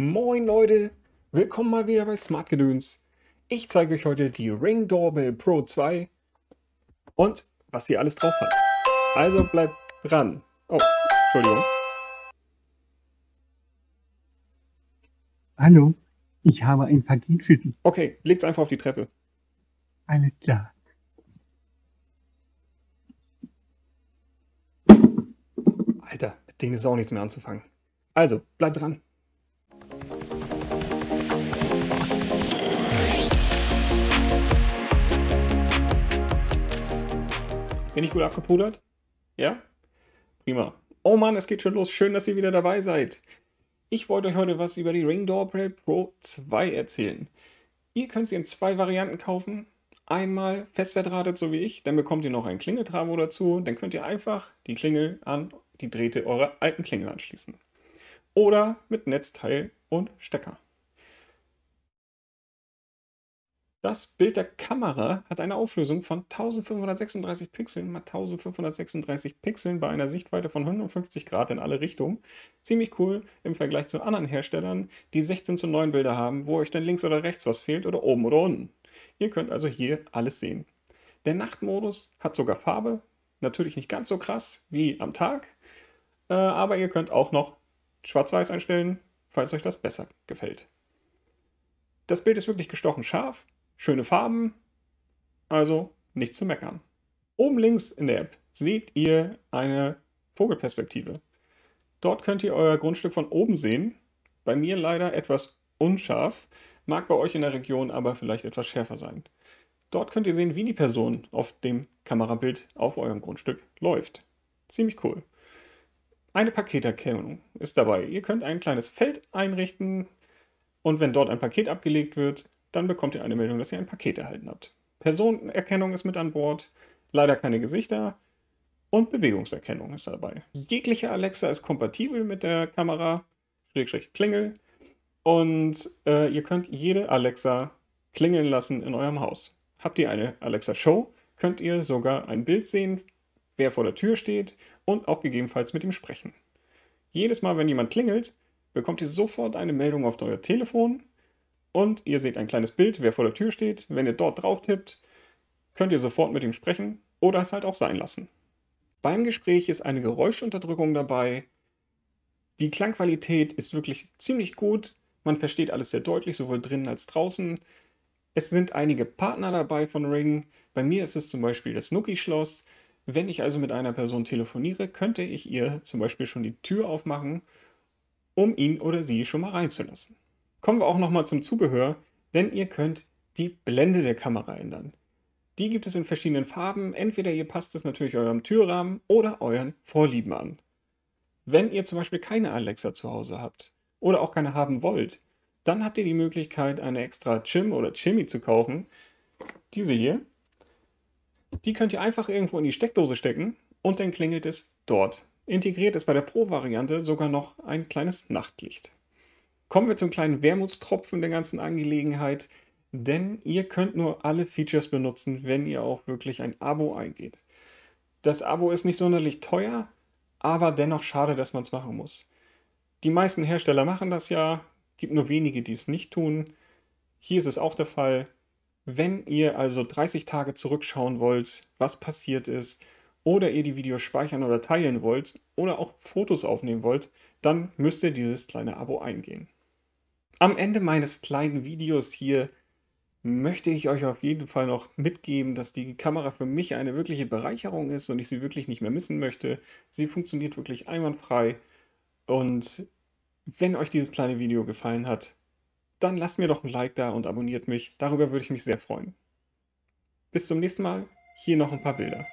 Moin Leute, willkommen mal wieder bei Smart Gedöns. Ich zeige euch heute die Ring Doorbell Pro 2 und was sie alles drauf hat. Also bleibt dran. Oh, Entschuldigung. Hallo, ich habe ein Paket für Sie. Okay, leg's einfach auf die Treppe. Alles klar. Alter, mit denen ist auch nichts mehr anzufangen. Also, bleibt dran. Bin ich gut abgepudert? Ja? Prima. Oh Mann, es geht schon los. Schön, dass ihr wieder dabei seid. Ich wollte euch heute was über die Ring Doorbell Pro 2 erzählen. Ihr könnt sie in zwei Varianten kaufen. Einmal festverdrahtet, so wie ich, dann bekommt ihr noch ein Klingeltravo dazu. Dann könnt ihr einfach die Klingel an die Drähte eurer alten Klingel anschließen. Oder mit Netzteil und Stecker. Das Bild der Kamera hat eine Auflösung von 1536 Pixeln mal 1536 Pixeln bei einer Sichtweite von 150 Grad in alle Richtungen. Ziemlich cool im Vergleich zu anderen Herstellern, die 16 zu 9 Bilder haben, wo euch dann links oder rechts was fehlt oder oben oder unten. Ihr könnt also hier alles sehen. Der Nachtmodus hat sogar Farbe, natürlich nicht ganz so krass wie am Tag, äh, aber ihr könnt auch noch schwarz-weiß einstellen, falls euch das besser gefällt. Das Bild ist wirklich gestochen scharf, Schöne Farben, also nicht zu meckern. Oben links in der App seht ihr eine Vogelperspektive. Dort könnt ihr euer Grundstück von oben sehen. Bei mir leider etwas unscharf, mag bei euch in der Region aber vielleicht etwas schärfer sein. Dort könnt ihr sehen, wie die Person auf dem Kamerabild auf eurem Grundstück läuft. Ziemlich cool. Eine Paketerkennung ist dabei. Ihr könnt ein kleines Feld einrichten und wenn dort ein Paket abgelegt wird, dann bekommt ihr eine Meldung, dass ihr ein Paket erhalten habt. Personenerkennung ist mit an Bord, leider keine Gesichter und Bewegungserkennung ist dabei. Jegliche Alexa ist kompatibel mit der Kamera, Schrägstrich Klingel, und äh, ihr könnt jede Alexa klingeln lassen in eurem Haus. Habt ihr eine Alexa Show, könnt ihr sogar ein Bild sehen, wer vor der Tür steht und auch gegebenenfalls mit ihm sprechen. Jedes Mal, wenn jemand klingelt, bekommt ihr sofort eine Meldung auf euer Telefon und ihr seht ein kleines Bild, wer vor der Tür steht. Wenn ihr dort drauf tippt, könnt ihr sofort mit ihm sprechen oder es halt auch sein lassen. Beim Gespräch ist eine Geräuschunterdrückung dabei. Die Klangqualität ist wirklich ziemlich gut. Man versteht alles sehr deutlich, sowohl drinnen als draußen. Es sind einige Partner dabei von Ring. Bei mir ist es zum Beispiel das Nuki-Schloss. Wenn ich also mit einer Person telefoniere, könnte ich ihr zum Beispiel schon die Tür aufmachen, um ihn oder sie schon mal reinzulassen. Kommen wir auch nochmal zum Zubehör, denn ihr könnt die Blende der Kamera ändern. Die gibt es in verschiedenen Farben. Entweder ihr passt es natürlich eurem Türrahmen oder euren Vorlieben an. Wenn ihr zum Beispiel keine Alexa zu Hause habt oder auch keine haben wollt, dann habt ihr die Möglichkeit, eine extra Chim oder Chimmy zu kaufen. Diese hier. Die könnt ihr einfach irgendwo in die Steckdose stecken und dann klingelt es dort. Integriert ist bei der Pro-Variante sogar noch ein kleines Nachtlicht kommen wir zum kleinen Wermutstropfen der ganzen Angelegenheit, denn ihr könnt nur alle Features benutzen, wenn ihr auch wirklich ein Abo eingeht. Das Abo ist nicht sonderlich teuer, aber dennoch schade, dass man es machen muss. Die meisten Hersteller machen das ja, gibt nur wenige, die es nicht tun. Hier ist es auch der Fall. Wenn ihr also 30 Tage zurückschauen wollt, was passiert ist, oder ihr die Videos speichern oder teilen wollt, oder auch Fotos aufnehmen wollt, dann müsst ihr dieses kleine Abo eingehen. Am Ende meines kleinen Videos hier möchte ich euch auf jeden Fall noch mitgeben, dass die Kamera für mich eine wirkliche Bereicherung ist und ich sie wirklich nicht mehr missen möchte. Sie funktioniert wirklich einwandfrei und wenn euch dieses kleine Video gefallen hat, dann lasst mir doch ein Like da und abonniert mich. Darüber würde ich mich sehr freuen. Bis zum nächsten Mal. Hier noch ein paar Bilder.